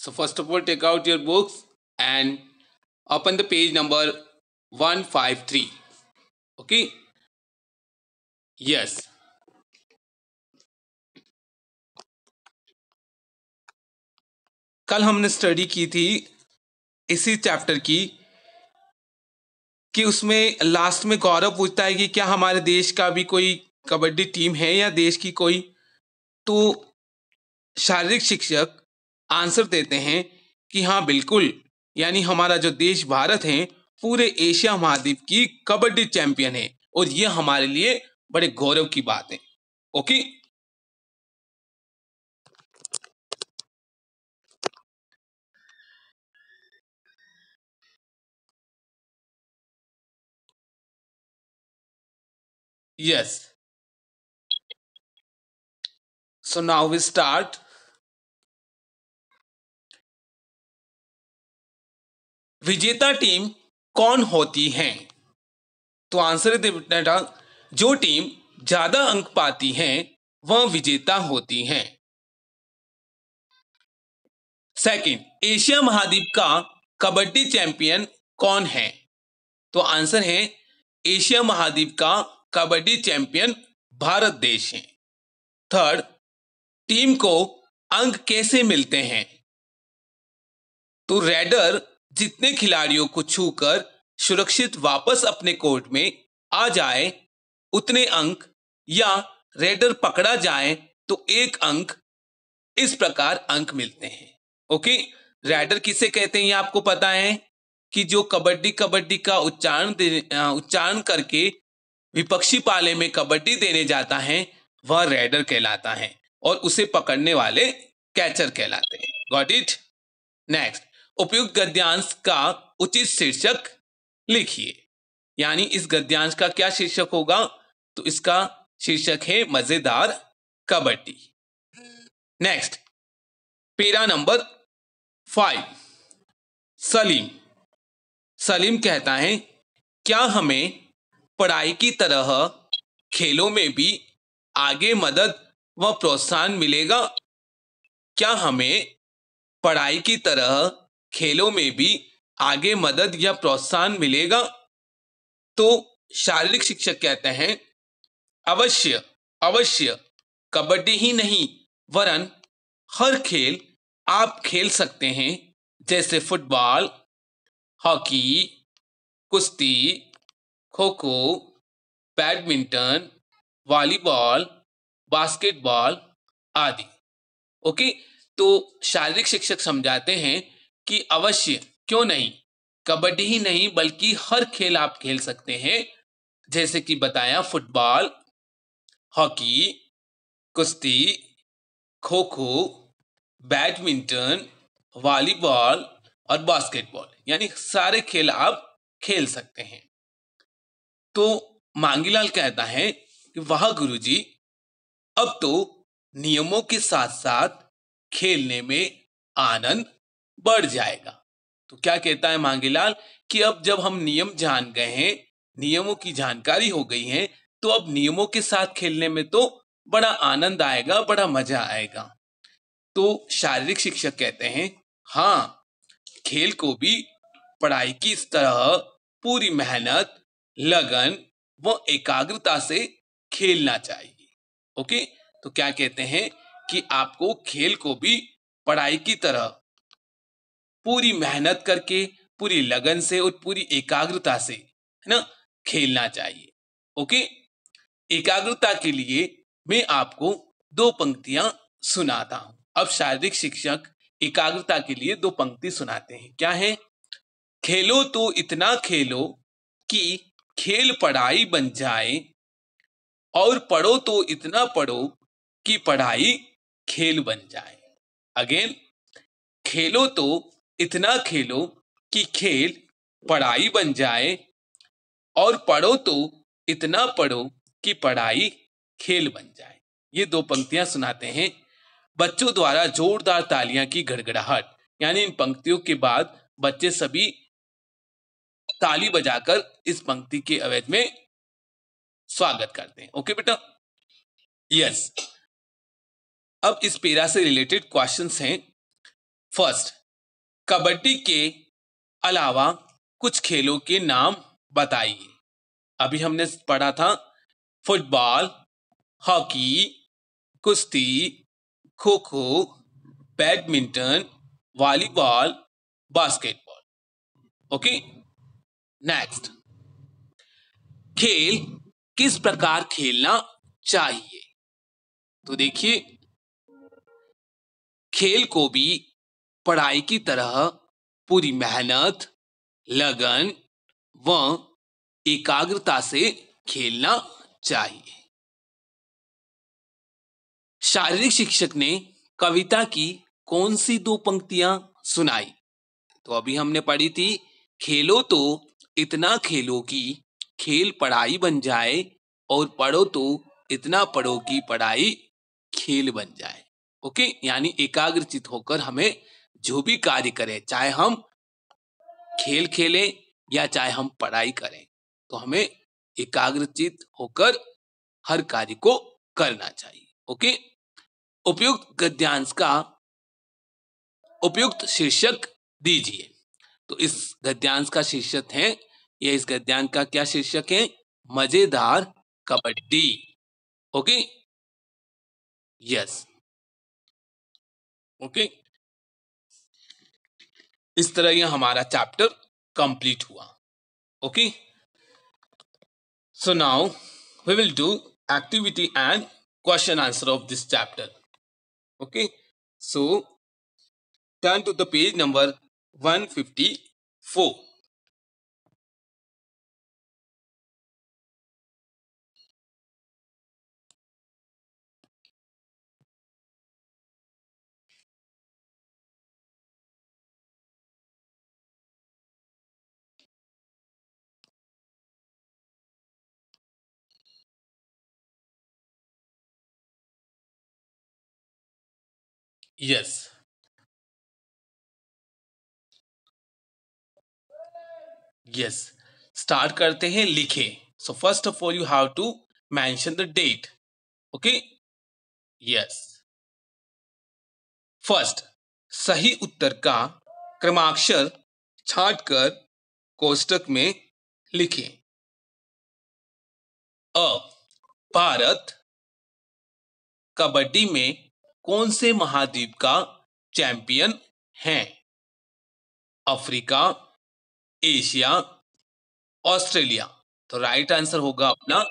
So first of all, take out your books and open the page number 153. Okay. Yes. कल हमने study की थी इसी chapter की कि उसमें लास्ट में गौरव पूछता है कि क्या हमारे देश का भी कोई कबड्डी टीम है या देश की कोई तो शारीरिक शिक्षक आंसर देते हैं कि हाँ बिल्कुल यानी हमारा जो देश भारत है पूरे एशिया महाद्वीप की कबड्डी चैंपियन है और यह हमारे लिए बड़े गौरव की बात है okay yes so now we start विजेता टीम कौन होती है तो आंसर दे बेटा जो टीम ज्यादा अंक पाती है वह विजेता होती है सेकंड एशिया महाद्वीप का कबड्डी चैंपियन कौन है तो आंसर है एशिया महाद्वीप का कबड्डी चैंपियन भारत देश है थर्ड टीम को अंक कैसे मिलते हैं तो रेडर जितने खिलाड़ियों को छूकर सुरक्षित वापस अपने कोर्ट में आ जाए उतने अंक या रेडर पकड़ा जाए तो एक अंक इस प्रकार अंक मिलते हैं ओके रेडर किसे कहते हैं ये आपको पता है कि जो कबड्डी कबड्डी का उच्चारण उच्चारण करके विपक्षी पाले में कबड्डी देने जाता है वह रेडर कहलाता है और उसे पकड़ने वाले कैचर कहलाते हैं गॉट इट नेक्स्ट उपयुक्त गद्यांश का उचित शीर्षक लिखिए यानी इस गद्यांश का क्या शीर्षक होगा तो इसका शीर्षक है मजेदार kabaddi next para number five Salim Salim कहता है क्या हमें पढ़ाई की तरह खेलों में भी आगे मदद व प्रोत्साहन मिलेगा क्या हमें पढ़ाई की तरह खेलों में भी आगे मदद या प्रोत्साहन मिलेगा तो शारीरिक शिक्षक कहते हैं अवश्य अवश्य कबड्डी ही नहीं वरन हर खेल आप खेल सकते हैं जैसे फुटबॉल हॉकी कुश्ती kho kho badminton volleyball basketball आदि ओके तो शारीरिक शिक्षक समझाते हैं कि अवश्य क्यों नहीं कबड्डी ही नहीं बल्कि हर खेल आप खेल सकते हैं जैसे कि बताया फुटबॉल हॉकी कुश्ती खो खो बैडमिंटन वॉलीबॉल और बास्केटबॉल यानी सारे खेल आप खेल सकते हैं तो मांगीलाल कहता है कि वह गुरुजी अब तो नियमों के साथ साथ खेलने में आनंद बढ़ जाएगा तो क्या कहता है मांगीलाल कि अब जब हम नियम जान गए हैं नियमों की जानकारी हो गई है तो अब नियमों के साथ खेलने में तो बड़ा आनंद आएगा बड़ा मजा आएगा तो शारीरिक शिक्षक कहते हैं हाँ खेल को भी पढ़ाई की इस तरह पूरी मेहनत लगन व एकाग्रता से खेलना चाहिए ओके तो क्या कहते हैं कि आपको खेल को भी पढ़ाई की तरह पूरी मेहनत करके पूरी लगन से और पूरी एकाग्रता से है ना खेलना चाहिए ओके एकाग्रता के लिए मैं आपको दो पंक्तियां सुनाता हूं अब शारीरिक शिक्षक एकाग्रता के लिए दो पंक्ति सुनाते हैं क्या है खेलो तो इतना खेलो कि खेल पढ़ाई बन जाए और पढ़ो तो इतना पढ़ो कि पढ़ाई खेल बन जाए अगेन खेलो तो इतना खेलो कि खेल पढ़ाई बन जाए और पढ़ो तो इतना पढ़ो कि पढ़ाई खेल बन जाए ये दो पंक्तियां सुनाते हैं बच्चों द्वारा जोरदार तालियां की गड़गड़ाहट यानी इन पंक्तियों के बाद बच्चे सभी ताली बजाकर इस पंक्ति के अवैध में स्वागत करते हैं ओके बेटा यस अब इस पेरा से रिलेटेड क्वेश्चंस हैं फर्स्ट कबड्डी के अलावा कुछ खेलों के नाम बताइए अभी हमने पढ़ा था फुटबॉल हॉकी कुश्ती kho kho badminton volleyball basketball okay next खेल किस प्रकार खेलना चाहिए तो देखिए खेल को भी पढ़ाई की तरह पूरी मेहनत लगन व एकाग्रता से खेलना चाहिए शारीरिक शिक्षक ने कविता की कौन सी दो पंक्तियां सुनाई तो अभी हमने पढ़ी थी खेलो तो इतना खेलो कि खेल पढ़ाई बन जाए और पढ़ो तो इतना पढ़ो कि पढ़ाई खेल बन जाए ओके यानी एकाग्रचित होकर हमें जो भी कार्य करें चाहे हम खेल खेलें या चाहे हम पढ़ाई करें तो हमें एकाग्रचित होकर हर कार्य को करना चाहिए ओके उपयुक्त गद्यांश का उपयुक्त शीर्षक दीजिए तो इस गद्यांश का शीर्षक है या इस गद्यांश का क्या शीर्षक है मजेदार कबड्डी ओके यस ओके इस तरह यह हमारा चैप्टर कंप्लीट हुआ okay so now we will do activity and question answer of this chapter okay so turn to the page number 154 Yes. Yes. Start करते हैं लिखे So first of all, you have to mention the date. Okay? Yes. First सही उत्तर का क्रमाक्षर छांटकर कोष्टक में लिखें अ भारत कबड्डी में कौन से महाद्वीप का चैंपियन है अफ्रीका एशिया ऑस्ट्रेलिया तो राइट आंसर होगा अपना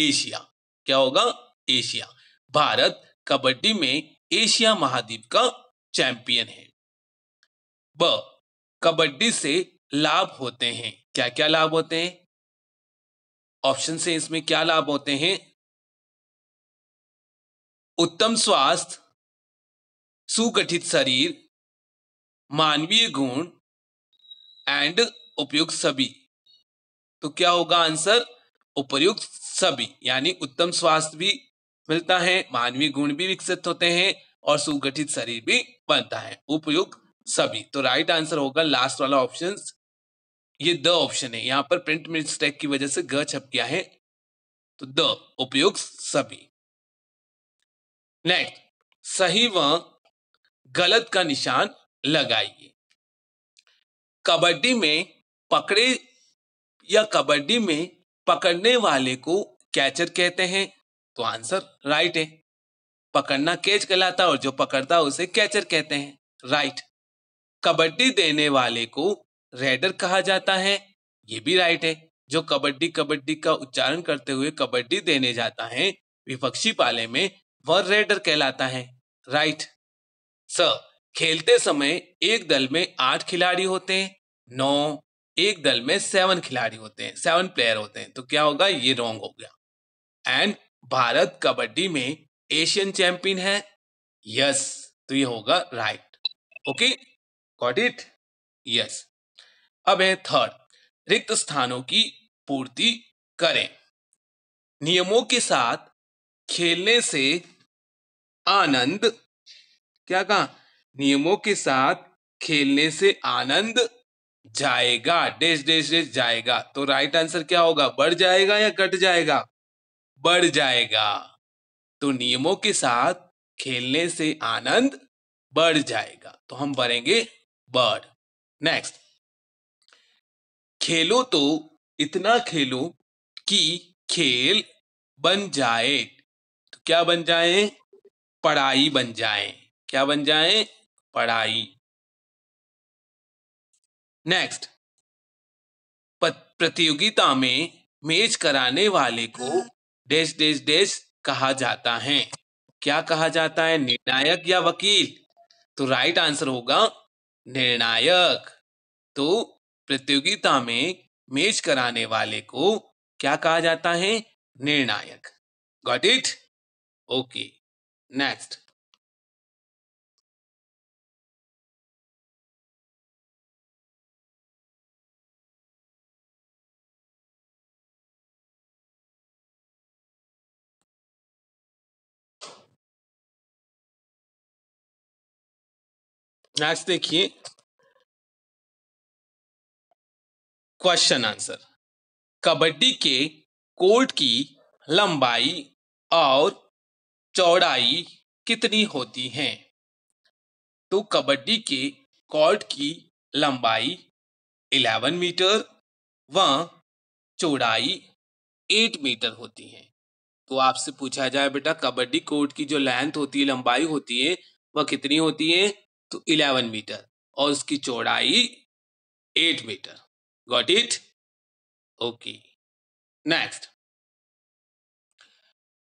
एशिया क्या होगा एशिया भारत कबड्डी में एशिया महाद्वीप का चैंपियन है ब कबड्डी से लाभ होते हैं क्या क्या लाभ होते हैं ऑप्शन से इसमें क्या लाभ होते हैं उत्तम स्वास्थ्य सुगठित शरीर मानवीय गुण एंड उपयुक्त सभी तो क्या होगा आंसर उपयुक्त सभी यानी उत्तम स्वास्थ्य भी मिलता है मानवीय गुण भी विकसित होते हैं और सुगठित शरीर भी बनता है उपयुक्त सभी तो राइट आंसर होगा लास्ट वाला ऑप्शन ये द ऑप्शन है यहां पर प्रिंट मिस्टेक की वजह से ग छप गया है तो द उपयुक्त सभी नेक्स्ट सही व गलत का निशान लगाइए कबड्डी में पकड़े या कबड्डी में पकड़ने वाले को कैचर कहते हैं तो आंसर राइट है पकड़ना कैच कहलाता और जो पकड़ता उसे कैचर कहते हैं राइट कबड्डी देने वाले को रेडर कहा जाता है ये भी राइट है जो कबड्डी कबड्डी का उच्चारण करते हुए कबड्डी देने जाता है विपक्षी पाले में वह रेडर कहलाता है राइट स खेलते समय एक दल में आठ खिलाड़ी होते हैं नौ एक दल में सेवन खिलाड़ी होते हैं सेवन प्लेयर होते हैं तो क्या होगा ये रॉन्ग हो गया एंड भारत कबड्डी में एशियन चैंपियन है यस तो ये होगा right okay got it yes अब है थर्ड रिक्त स्थानों की पूर्ति करें नियमों के साथ खेलने से आनंद क्या कहा नियमों के साथ खेलने से आनंद जाएगा डेस डेस डेस जाएगा तो राइट आंसर क्या होगा बढ़ जाएगा या घट जाएगा बढ़ जाएगा तो नियमों के साथ खेलने से आनंद बढ़ जाएगा तो हम भरेंगे बढ़ नेक्स्ट खेलो तो इतना खेलो कि खेल बन जाए तो क्या बन जाए पढ़ाई बन जाए क्या बन जाए पढ़ाई नेक्स्ट प्रतियोगिता में मेज कराने वाले को डेस डेस डेस कहा जाता है क्या कहा जाता है निर्णायक या वकील तो राइट आंसर होगा निर्णायक तो प्रतियोगिता में मेज कराने वाले को क्या कहा जाता है निर्णायक got it okay next next देखिए क्वेश्चन आंसर कबड्डी के कोर्ट की लंबाई और चौड़ाई कितनी होती है तो कबड्डी के कोर्ट की लंबाई 11 मीटर व चौड़ाई 8 मीटर होती है तो आपसे पूछा जाए बेटा कबड्डी कोर्ट की जो लेंथ होती है लंबाई होती है वह कितनी होती है तो इलेवन मीटर और उसकी चौड़ाई eight metre got it okay next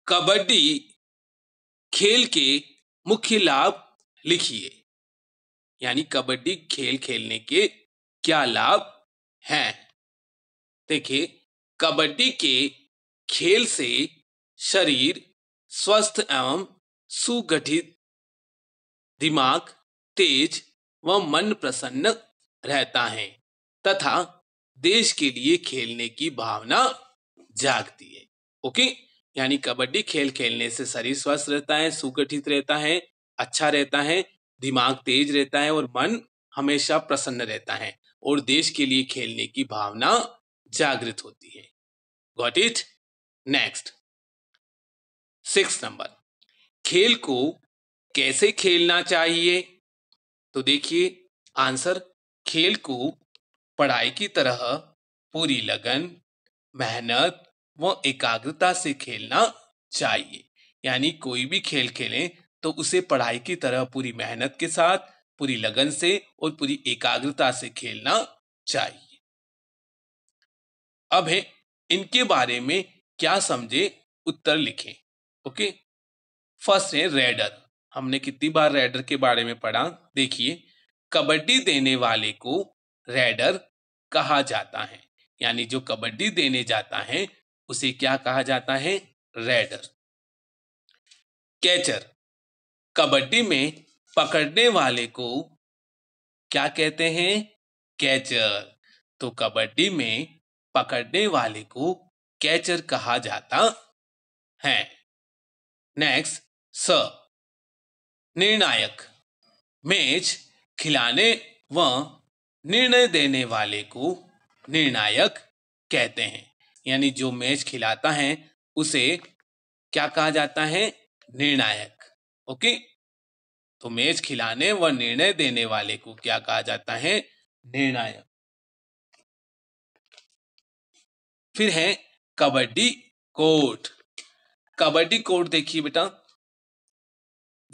kabaddi खेल के मुख्य लाभ लिखिए यानी कबड्डी खेल खेलने के क्या लाभ हैं देखिए कबड्डी के खेल से शरीर स्वस्थ एवं सुगठित दिमाग तेज व मन प्रसन्न रहता है तथा देश के लिए खेलने की भावना जागती है ओके यानी कबड्डी खेल खेलने से शरीर स्वस्थ रहता है सुगठित रहता है अच्छा रहता है दिमाग तेज रहता है और मन हमेशा प्रसन्न रहता है और देश के लिए खेलने की भावना जागृत होती है got it next six number खेल को कैसे खेलना चाहिए तो देखिए आंसर खेल को पढ़ाई की तरह पूरी लगन मेहनत व एकाग्रता से खेलना चाहिए यानी कोई भी खेल खेलें तो उसे पढ़ाई की तरह पूरी मेहनत के साथ पूरी लगन से और पूरी एकाग्रता से खेलना चाहिए अब है इनके बारे में क्या समझे उत्तर लिखें ओके फर्स्ट है रेडर हमने कितनी बार रेडर के बारे में पढ़ा देखिए कबड्डी देने वाले को रेडर कहा जाता है यानी जो कबड्डी देने जाता है उसे क्या कहा जाता है रेडर कैचर कबड्डी में पकड़ने वाले को क्या कहते हैं कैचर तो कबड्डी में पकड़ने वाले को कैचर कहा जाता है नेक्स्ट सर निर्णायक मेज खिलाने व निर्णय देने वाले को निर्णायक कहते हैं यानी जो मेज खिलाता है उसे क्या कहा जाता है निर्णायक ओके तो मेज खिलाने व निर्णय देने वाले को क्या कहा जाता है निर्णायक फिर है कबड्डी कोर्ट कबड्डी कोर्ट देखिए बेटा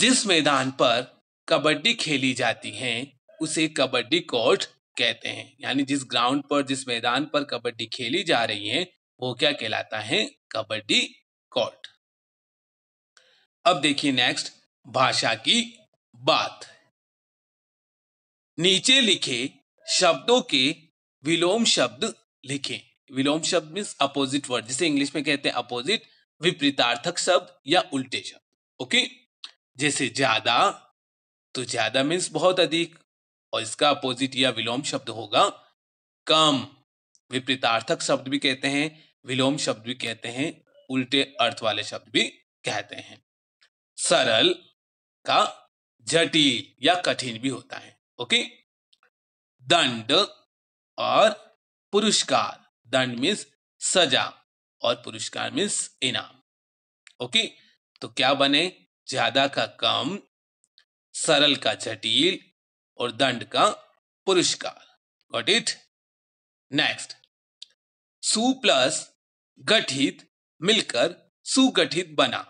जिस मैदान पर कबड्डी खेली जाती है उसे कबड्डी कोर्ट कहते हैं यानी जिस ग्राउंड पर जिस मैदान पर कबड्डी खेली जा रही है वो क्या कहलाता है कबड्डी कोर्ट अब देखिए नेक्स्ट भाषा की बात नीचे लिखे शब्दों के विलोम शब्द लिखें विलोम शब्द मीन्स अपोजिट वर्ड जिसे इंग्लिश में कहते हैं अपोजिट विपरीतार्थक शब्द या उल्टे शब्द ओके जैसे ज्यादा तो ज्यादा मीन्स बहुत अधिक और इसका अपोजिट या विलोम शब्द होगा कम विपरीतार्थक शब्द भी कहते हैं विलोम शब्द भी कहते हैं उल्टे अर्थ वाले शब्द भी कहते हैं सरल का जटिल या कठिन भी होता है ओके दंड और पुरस्कार दंड मीन्स सजा और पुरस्कार मीन्स इनाम ओके तो क्या बने ज्यादा का कम सरल का जटिल और दंड का पुरस्कार गॉट इट नेक्स्ट सु प्लस गठित मिलकर सुगठित बना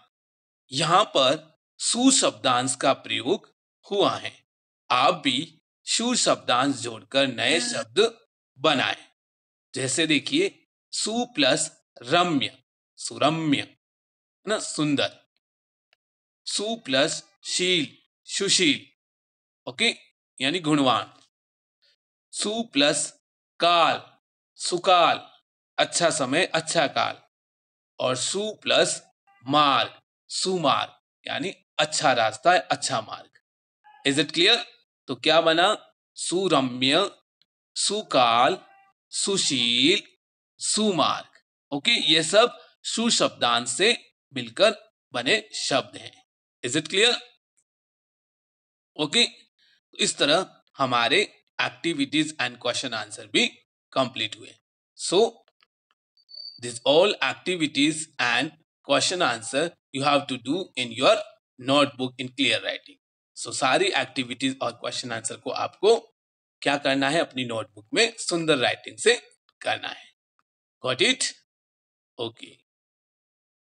यहां पर सु शब्दांश का प्रयोग हुआ है आप भी सु शब्दांश जोड़कर नए हाँ। शब्द बनाए जैसे देखिए सु प्लस रम्य सुरम्य ना सुंदर सु प्लस शील सुशील ओके यानी गुणवान सु प्लस काल सुकाल अच्छा समय अच्छा काल और सु प्लस मार्ग सुमार्ग यानी अच्छा रास्ता है अच्छा मार्ग इज इट क्लियर तो क्या बना सुरम्य सुकाल सुशील सुमार्ग ओके ये सब सुशब्दांश से मिलकर बने शब्द हैं इज इट क्लियर ओके इस तरह हमारे एक्टिविटीज एंड क्वेश्चन आंसर भी कंप्लीट हुए so this all activities and question answer you have to do in your notebook in clear writing so सारी एक्टिविटीज और क्वेश्चन आंसर को आपको क्या करना है अपनी नोटबुक में सुंदर राइटिंग से करना है गॉट इट ओके